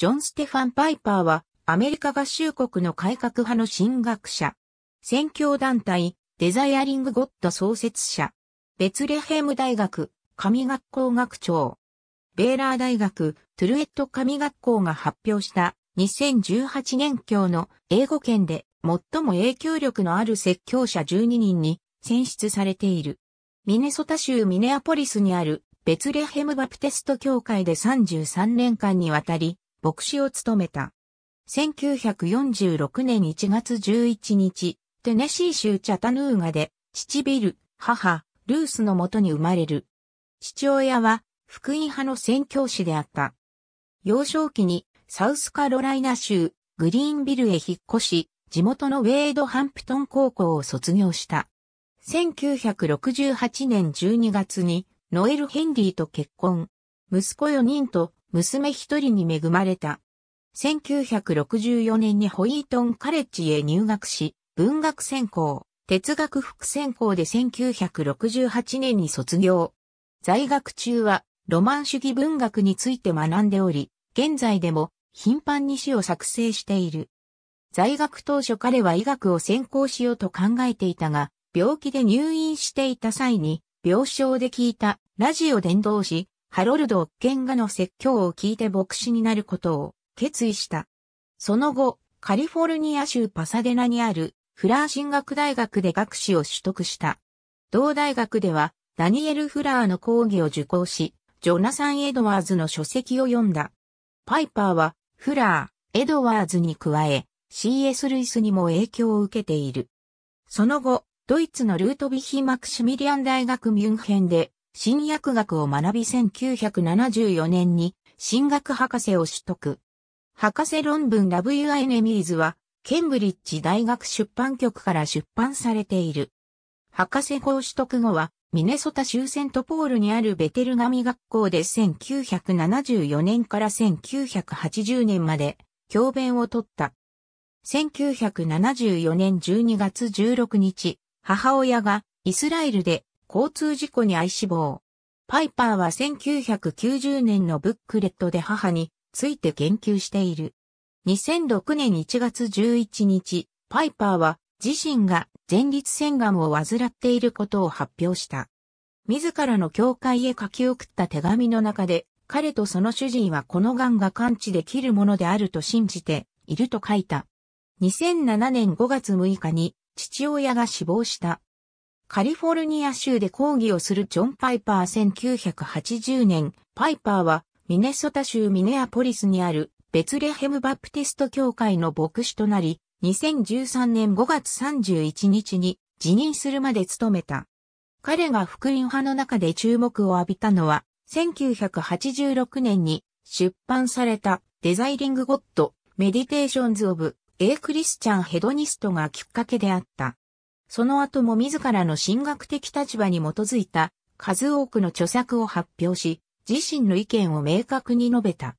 ジョン・ステファン・パイパーは、アメリカ合衆国の改革派の神学者。宣教団体、デザイアリング・ゴッド創設者。ベツレヘム大学、神学校学長。ベーラー大学、トゥルエット神学校が発表した2018年教の英語圏で最も影響力のある説教者12人に選出されている。ミネソタ州ミネアポリスにあるベツレヘムバプテスト教会で33年間にわたり牧師を務めた。1946年1月11日、テネシー州チャタヌーガで、父ビル、母、ルースのもとに生まれる。父親は、福音派の宣教師であった。幼少期に、サウスカロライナ州、グリーンビルへ引っ越し、地元のウェイドハンプトン高校を卒業した。1968年12月に、ノエル・ヘンリーと結婚。息子4人と娘一人に恵まれた。1964年にホイートンカレッジへ入学し、文学専攻、哲学副専攻で1968年に卒業。在学中はロマン主義文学について学んでおり、現在でも頻繁に詩を作成している。在学当初彼は医学を専攻しようと考えていたが、病気で入院していた際に、病床で聞いたラジオ伝道し、ハロルド・オッケンガの説教を聞いて牧師になることを決意した。その後、カリフォルニア州パサデナにあるフラー神学大学で学士を取得した。同大学ではダニエル・フラーの講義を受講し、ジョナサン・エドワーズの書籍を読んだ。パイパーはフラー、エドワーズに加え CS ルイスにも影響を受けている。その後、ドイツのルートビヒ・マクシミリアン大学ミュンヘンで新薬学を学び1974年に進学博士を取得。博士論文 Love Your Enemies は、ケンブリッジ大学出版局から出版されている。博士校取得後は、ミネソタ州セントポールにあるベテルガミ学校で1974年から1980年まで教鞭を取った。1974年12月16日、母親がイスラエルで交通事故に遭い死亡。パイパーは1990年のブックレットで母について言及している。2006年1月11日、パイパーは自身が前立腺がんを患っていることを発表した。自らの教会へ書き送った手紙の中で、彼とその主人はこの癌が完治できるものであると信じていると書いた。2007年5月6日に父親が死亡した。カリフォルニア州で講義をするジョン・パイパー1980年、パイパーはミネソタ州ミネアポリスにあるベツレヘムバプテスト教会の牧師となり、2013年5月31日に辞任するまで務めた。彼が福音派の中で注目を浴びたのは、1986年に出版されたデザイリング・ゴッド・メディテーションズ・オブ・エイ・クリスチャン・ヘドニストがきっかけであった。その後も自らの神学的立場に基づいた数多くの著作を発表し、自身の意見を明確に述べた。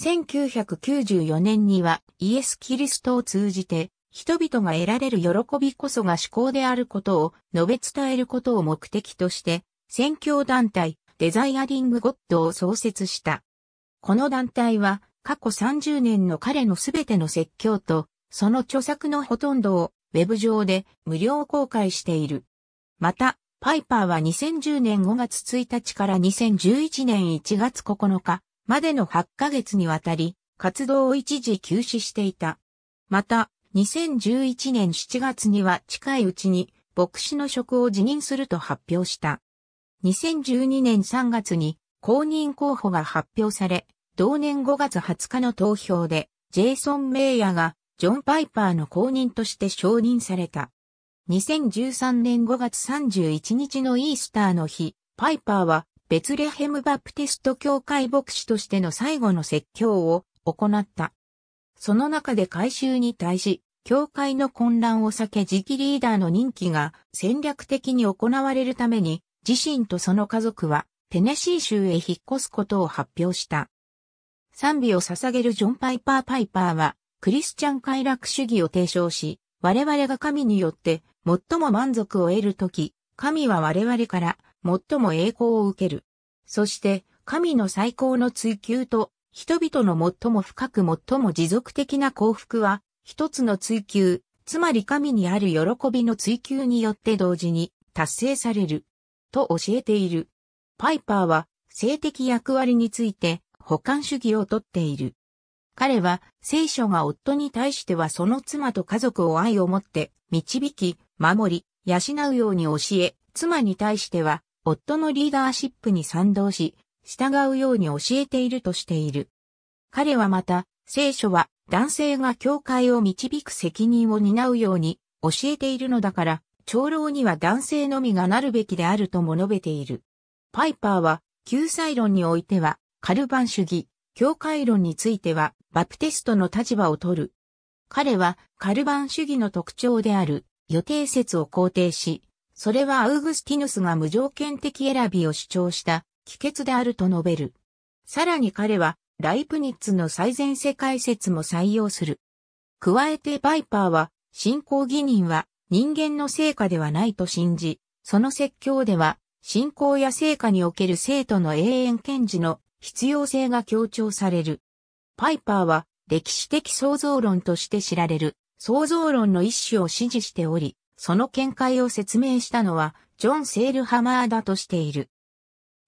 1994年にはイエス・キリストを通じて人々が得られる喜びこそが思考であることを述べ伝えることを目的として、宣教団体デザイアリング・ゴッドを創設した。この団体は過去30年の彼のすべての説教と、その著作のほとんどをウェブ上で無料公開している。また、パイパーは2010年5月1日から2011年1月9日までの8ヶ月にわたり活動を一時休止していた。また、2011年7月には近いうちに牧師の職を辞任すると発表した。2012年3月に公認候補が発表され、同年5月20日の投票でジェイソン・メイヤがジョン・パイパーの後任として承認された。2013年5月31日のイースターの日、パイパーはベツレヘムバプティスト教会牧師としての最後の説教を行った。その中で改修に対し、教会の混乱を避け次期リーダーの任期が戦略的に行われるために、自身とその家族はテネシー州へ引っ越すことを発表した。賛美を捧げるジョン・パイパー・パイパーは、クリスチャン快楽主義を提唱し、我々が神によって最も満足を得るとき、神は我々から最も栄光を受ける。そして、神の最高の追求と、人々の最も深く最も持続的な幸福は、一つの追求、つまり神にある喜びの追求によって同時に達成される。と教えている。パイパーは、性的役割について、補完主義をとっている。彼は聖書が夫に対してはその妻と家族を愛を持って導き、守り、養うように教え、妻に対しては夫のリーダーシップに賛同し、従うように教えているとしている。彼はまた、聖書は男性が教会を導く責任を担うように教えているのだから、長老には男性のみがなるべきであるとも述べている。パイパーは、救済論においては、カルバン主義、教会論については、バプテストの立場を取る。彼はカルバン主義の特徴である予定説を肯定し、それはアウグスティヌスが無条件的選びを主張した帰結であると述べる。さらに彼はライプニッツの最善世界説も採用する。加えてバイパーは信仰義人は人間の成果ではないと信じ、その説教では信仰や成果における生徒の永遠堅持の必要性が強調される。パイパーは歴史的創造論として知られる創造論の一種を支持しており、その見解を説明したのはジョン・セールハマーだとしている。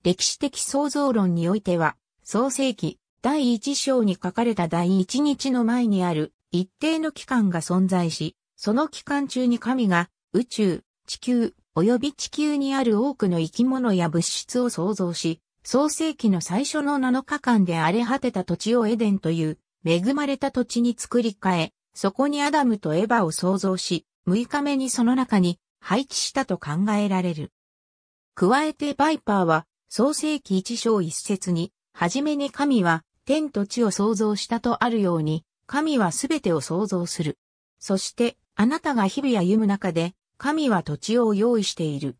歴史的創造論においては、創世紀第一章に書かれた第一日の前にある一定の期間が存在し、その期間中に神が宇宙、地球、及び地球にある多くの生き物や物質を創造し、創世紀の最初の7日間で荒れ果てた土地をエデンという恵まれた土地に作り変え、そこにアダムとエバを創造し、6日目にその中に配置したと考えられる。加えてバイパーは創世紀一章一節に、はじめに神は天と地を創造したとあるように、神はすべてを創造する。そして、あなたが日々歩む中で、神は土地を用意している。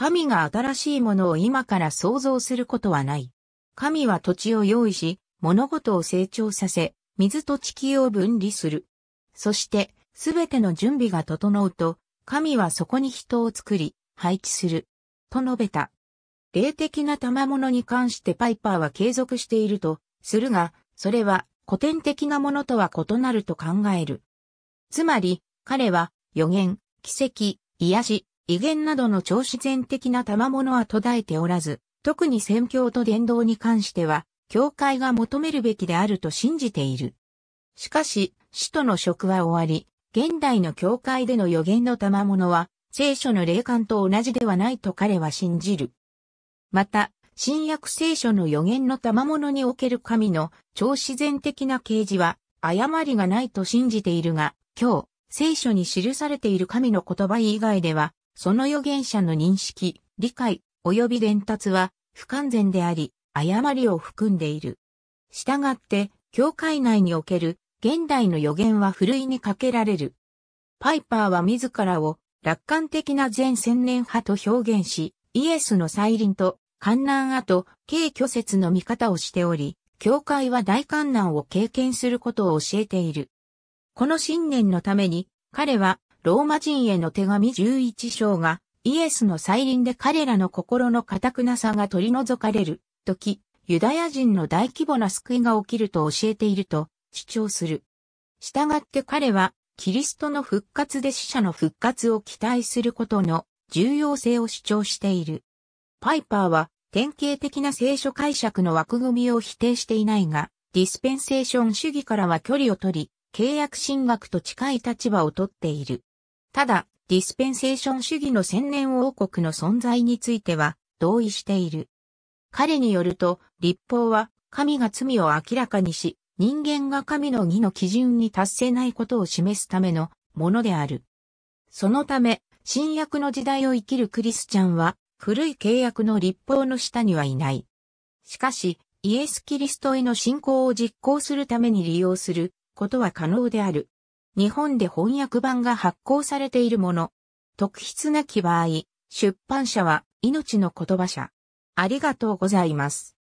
神が新しいものを今から想像することはない。神は土地を用意し、物事を成長させ、水と地球を分離する。そして、すべての準備が整うと、神はそこに人を作り、配置する。と述べた。霊的な賜物に関してパイパーは継続していると、するが、それは古典的なものとは異なると考える。つまり、彼は、予言、奇跡、癒し、威厳などの超自然的な賜物は途絶えておらず、特に宣教と伝道に関しては、教会が求めるべきであると信じている。しかし、使徒の職は終わり、現代の教会での予言の賜物は、聖書の霊感と同じではないと彼は信じる。また、新約聖書の預言の賜物における神の超自然的な啓示は、誤りがないと信じているが、今日、聖書に記されている神の言葉以外では、その予言者の認識、理解、及び伝達は不完全であり、誤りを含んでいる。したがって、教会内における現代の予言はふるいにかけられる。パイパーは自らを楽観的な全千年派と表現し、イエスの再臨と観難後、軽虚説の見方をしており、教会は大観難を経験することを教えている。この信念のために、彼はローマ人への手紙11章が、イエスの再臨で彼らの心の堅くなさが取り除かれる、時、ユダヤ人の大規模な救いが起きると教えていると主張する。従って彼は、キリストの復活で死者の復活を期待することの重要性を主張している。パイパーは、典型的な聖書解釈の枠組みを否定していないが、ディスペンセーション主義からは距離を取り、契約神学と近い立場をとっている。ただ、ディスペンセーション主義の千年王国の存在については同意している。彼によると、立法は神が罪を明らかにし、人間が神の義の基準に達せないことを示すためのものである。そのため、新約の時代を生きるクリスチャンは、古い契約の立法の下にはいない。しかし、イエス・キリストへの信仰を実行するために利用することは可能である。日本で翻訳版が発行されているもの。特筆なき場合、出版社は命の言葉者。ありがとうございます。